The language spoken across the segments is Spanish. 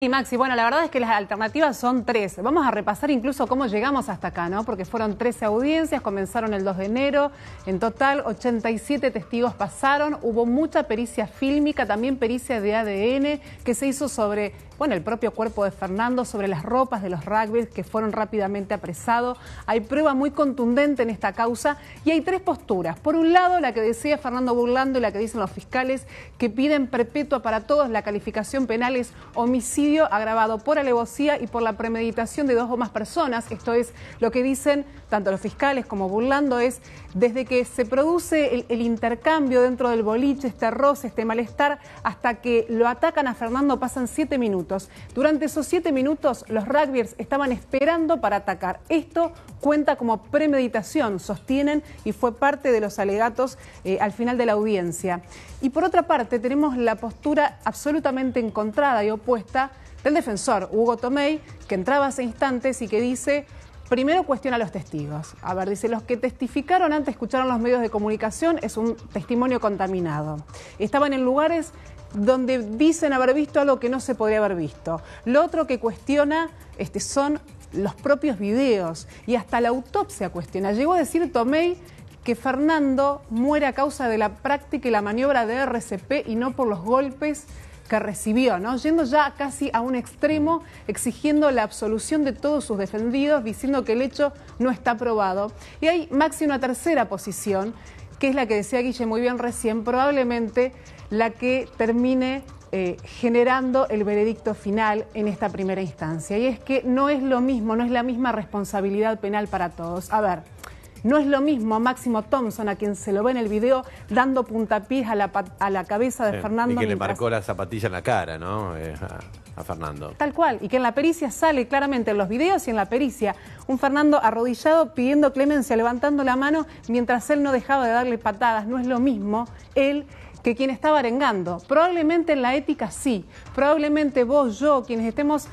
Y Maxi, bueno, la verdad es que las alternativas son tres. Vamos a repasar incluso cómo llegamos hasta acá, ¿no? Porque fueron 13 audiencias, comenzaron el 2 de enero, en total 87 testigos pasaron, hubo mucha pericia fílmica, también pericia de ADN que se hizo sobre bueno, el propio cuerpo de Fernando sobre las ropas de los rugby, que fueron rápidamente apresados. Hay prueba muy contundente en esta causa y hay tres posturas. Por un lado, la que decía Fernando Burlando y la que dicen los fiscales que piden perpetua para todos. La calificación penal es homicidio agravado por alevosía y por la premeditación de dos o más personas. Esto es lo que dicen tanto los fiscales como Burlando es desde que se produce el, el intercambio dentro del boliche, este arroz, este malestar, hasta que lo atacan a Fernando pasan siete minutos. Durante esos siete minutos, los rugbyers estaban esperando para atacar. Esto cuenta como premeditación, sostienen, y fue parte de los alegatos eh, al final de la audiencia. Y por otra parte, tenemos la postura absolutamente encontrada y opuesta del defensor Hugo Tomei, que entraba hace instantes y que dice... Primero cuestiona a los testigos. A ver, dice, los que testificaron antes escucharon los medios de comunicación es un testimonio contaminado. Estaban en lugares donde dicen haber visto algo que no se podía haber visto. Lo otro que cuestiona este, son los propios videos y hasta la autopsia cuestiona. Llegó a decir Tomei que Fernando muere a causa de la práctica y la maniobra de RCP y no por los golpes que recibió, ¿no? Yendo ya casi a un extremo, exigiendo la absolución de todos sus defendidos, diciendo que el hecho no está probado. Y hay Maxi una tercera posición que es la que decía Guille muy bien recién, probablemente la que termine eh, generando el veredicto final en esta primera instancia. Y es que no es lo mismo, no es la misma responsabilidad penal para todos. A ver, no es lo mismo a Máximo Thompson, a quien se lo ve en el video, dando puntapiés a la, cabeza de Fernando. Y que le marcó la zapatilla en la cara, ¿no? a, Fernando. Tal cual, y que en la pericia sale claramente en los videos y en la pericia un Fernando arrodillado pidiendo clemencia, levantando la mano mientras él no dejaba de darle patadas. No es lo mismo él que quien estaba arengando. Probablemente en la ética sí, probablemente vos, yo, quienes estemos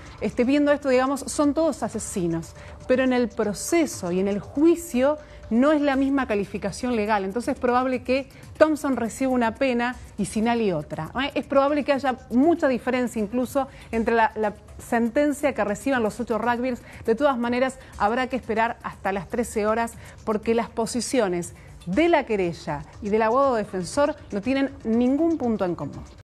viendo esto, digamos, son todos asesinos. Pero en el proceso y en el juicio no es la misma calificación legal. Entonces es probable que Thompson reciba una pena y Sinali otra. ¿eh? Es probable que haya mucha diferencia incluso entre la, la sentencia que reciban los ocho rugbyers. De todas maneras, habrá que esperar hasta las 13 horas porque las posiciones de la querella y del abogado defensor no tienen ningún punto en común.